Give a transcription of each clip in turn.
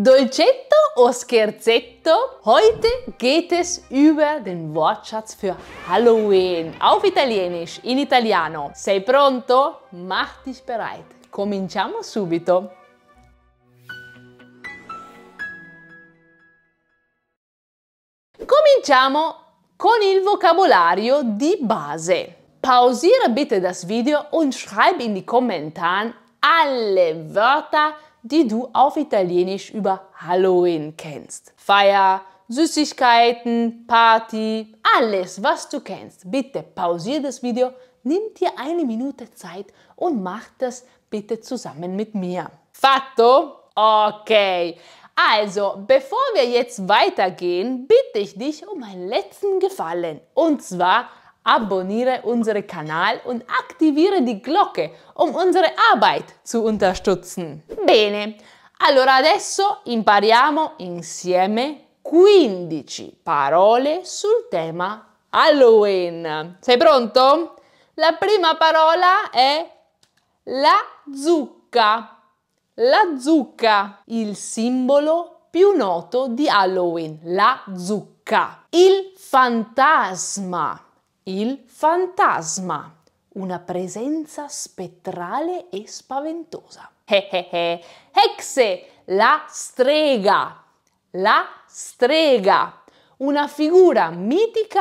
Dolcetto o Scherzetto? Heute geht es über den Wortschatz für Halloween auf Italienisch, in Italiano. Sei pronto? Mach dich bereit. Cominciamo subito. Cominciamo con il vocabolario di base. Pausiere bitte das Video und schreib in die Kommentare alle Wörter, die du auf Italienisch über Halloween kennst. Feier, Süßigkeiten, Party, alles, was du kennst. Bitte pausier das Video, nimm dir eine Minute Zeit und mach das bitte zusammen mit mir. Fatto? Okay. Also, bevor wir jetzt weitergehen, bitte ich dich um einen letzten Gefallen. Und zwar abonniere unseren Kanal und aktiviere die Glocke, um unsere Arbeit zu unterstützen. Bene, allora adesso impariamo insieme 15 parole sul tema Halloween. Sei pronto? La prima parola è la zucca. La zucca, il simbolo più noto di Halloween, la zucca. Il fantasma il fantasma, una presenza spettrale e spaventosa. Hexe, eh, eh, eh. la strega, la strega, una figura mitica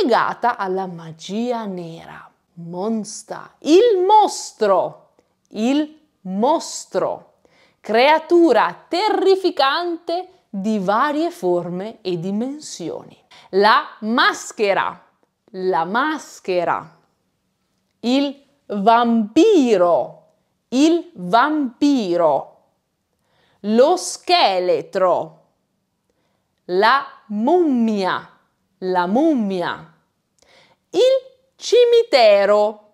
legata alla magia nera. Monsta, il mostro, il mostro, creatura terrificante di varie forme e dimensioni. La maschera la maschera, il vampiro, il vampiro, lo scheletro, la mummia, la mummia, il cimitero,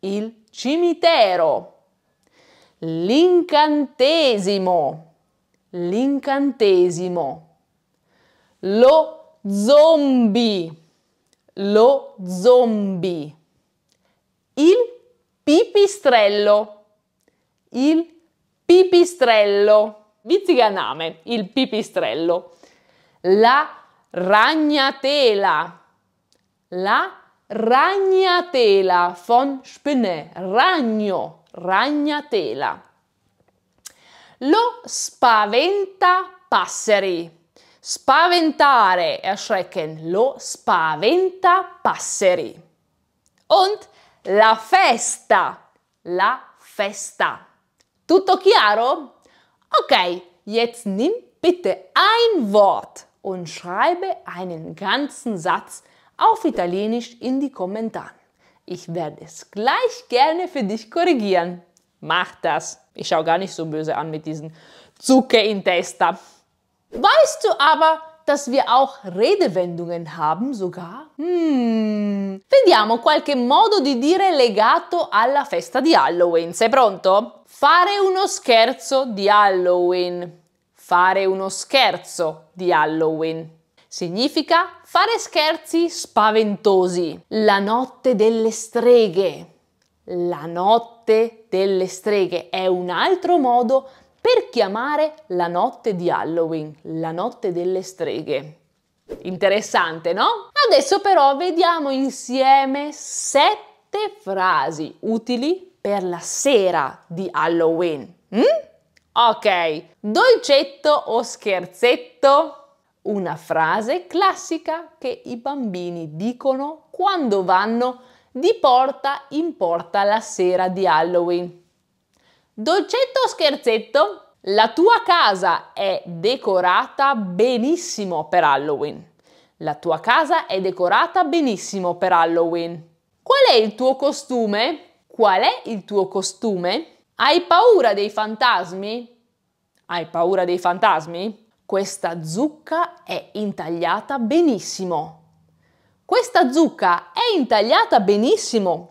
il cimitero, l'incantesimo, l'incantesimo, lo zombie lo zombie, il pipistrello, il pipistrello, bizziganame, il pipistrello, la ragnatela, la ragnatela von Spinne, ragno, ragnatela, lo spaventa passeri. Spaventare, erschrecken. Lo spaventa passeri. Und la festa, la festa. Tutto chiaro? Okay, jetzt nimm bitte ein Wort und schreibe einen ganzen Satz auf Italienisch in die Kommentare. Ich werde es gleich gerne für dich korrigieren. Mach das. Ich schaue gar nicht so böse an mit diesen Zucke in Testa. Weißt du aber, dass wir auch Redewendungen haben sogar? Hmm. Vediamo qualche modo di dire legato alla festa di Halloween. Sei pronto? Fare uno scherzo di Halloween. Fare uno scherzo di Halloween. Significa fare scherzi spaventosi. La notte delle streghe. La notte delle streghe è un altro modo per chiamare la notte di Halloween, la notte delle streghe. Interessante, no? Adesso però vediamo insieme sette frasi utili per la sera di Halloween. Mm? Ok, dolcetto o scherzetto? Una frase classica che i bambini dicono quando vanno di porta in porta la sera di Halloween. Dolcetto scherzetto? La tua casa è decorata benissimo per Halloween. La tua casa è decorata benissimo per Halloween. Qual è il tuo costume? Qual è il tuo costume? Hai paura dei fantasmi? Hai paura dei fantasmi? Questa zucca è intagliata benissimo. Questa zucca è intagliata benissimo.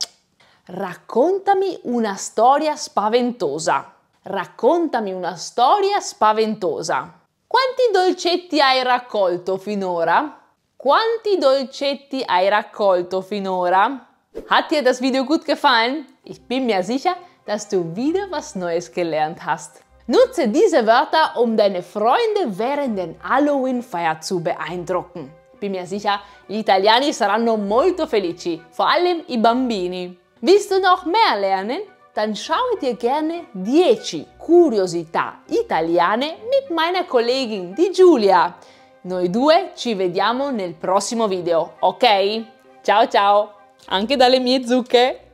Raccontami una storia spaventosa. Raccontami una storia spaventosa. Quanti dolcetti hai raccolto finora? Quanti dolcetti hai raccolto finora? Hat dir das Video gut gefallen? Ich bin mir sicher, dass du wieder was Neues gelernt hast. Nutze diese Wörter, um deine Freunde während den Halloween-Feier zu beeindrucken. Bin mir sicher, gli italiani saranno molto felici, vor allem i bambini. Willst du noch mehr lernen? Dann schaue dir gerne 10 curiosità italiane mit meiner Kollegin di Giulia. Noi due ci vediamo nel prossimo video, ok? Ciao ciao! Anche dalle mie zucche!